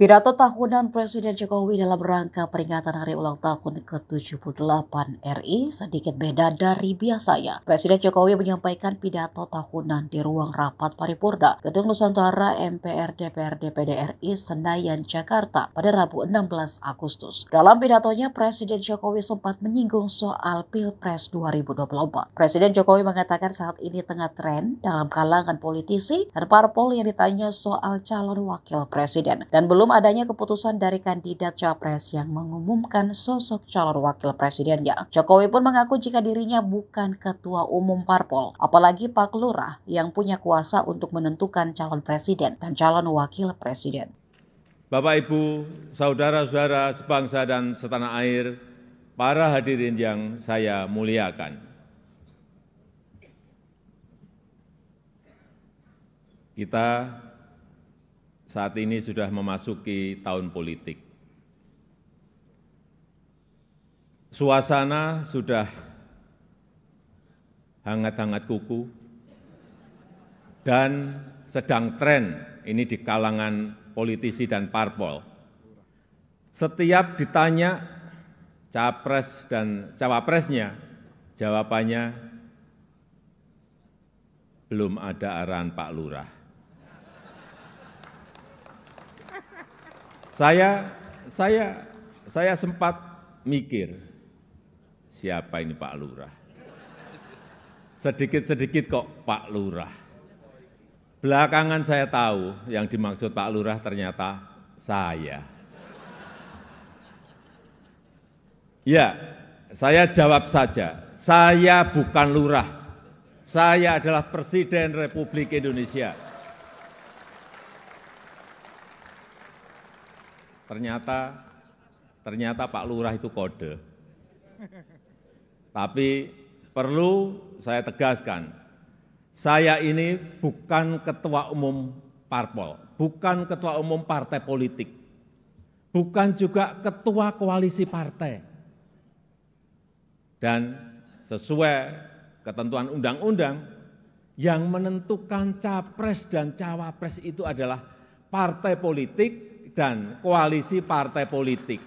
Pidato tahunan Presiden Jokowi dalam rangka peringatan hari ulang tahun ke-78 RI sedikit beda dari biasanya. Presiden Jokowi menyampaikan pidato tahunan di ruang rapat paripurna Gedung Nusantara MPR DPR DPD RI Senayan Jakarta pada Rabu 16 Agustus. Dalam pidatonya Presiden Jokowi sempat menyinggung soal Pilpres 2024. Presiden Jokowi mengatakan saat ini tengah tren dalam kalangan politisi dan parpol yang ditanya soal calon wakil presiden dan belum belum adanya keputusan dari kandidat capres yang mengumumkan sosok calon wakil presidennya. Jokowi pun mengaku jika dirinya bukan ketua umum parpol, apalagi Pak Lurah yang punya kuasa untuk menentukan calon presiden dan calon wakil presiden. Bapak, Ibu, saudara-saudara sebangsa dan setanah air, para hadirin yang saya muliakan. Kita saat ini sudah memasuki tahun politik. Suasana sudah hangat-hangat kuku dan sedang tren ini di kalangan politisi dan parpol. Setiap ditanya capres dan cawapresnya, jawabannya belum ada arahan Pak Lurah. Saya saya saya sempat mikir siapa ini Pak Lurah. Sedikit-sedikit kok Pak Lurah. Belakangan saya tahu yang dimaksud Pak Lurah ternyata saya. Ya, saya jawab saja. Saya bukan lurah. Saya adalah Presiden Republik Indonesia. ternyata ternyata Pak Lurah itu kode. Tapi perlu saya tegaskan, saya ini bukan ketua umum parpol, bukan ketua umum partai politik, bukan juga ketua koalisi partai. Dan sesuai ketentuan undang-undang, yang menentukan capres dan cawapres itu adalah partai politik dan koalisi partai politik.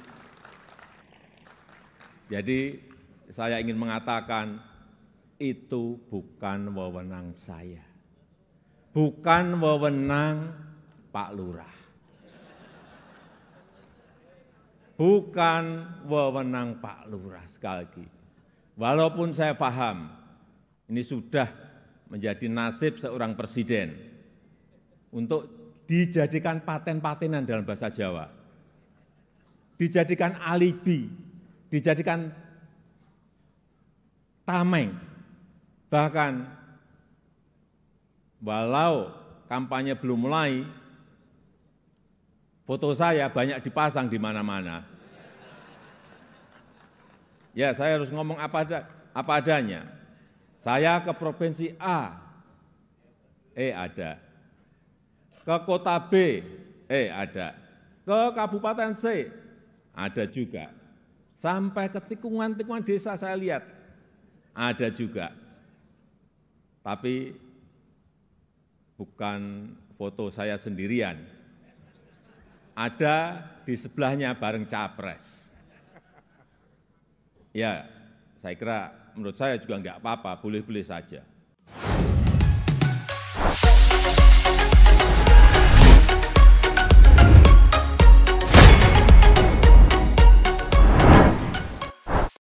Jadi saya ingin mengatakan itu bukan wewenang saya. Bukan wewenang Pak Lurah. Bukan wewenang Pak Lurah sekali lagi. Walaupun saya paham ini sudah menjadi nasib seorang presiden untuk dijadikan paten-patenan dalam bahasa Jawa, dijadikan alibi, dijadikan tameng, bahkan walau kampanye belum mulai, foto saya banyak dipasang di mana-mana. Ya, saya harus ngomong apa, ada, apa adanya. Saya ke provinsi A, eh ada, ke kota B, eh ada, ke kabupaten C, ada juga. Sampai ke tikungan-tikungan desa saya lihat, ada juga. Tapi bukan foto saya sendirian. Ada di sebelahnya bareng capres. Ya, saya kira menurut saya juga enggak apa-apa, boleh-boleh saja.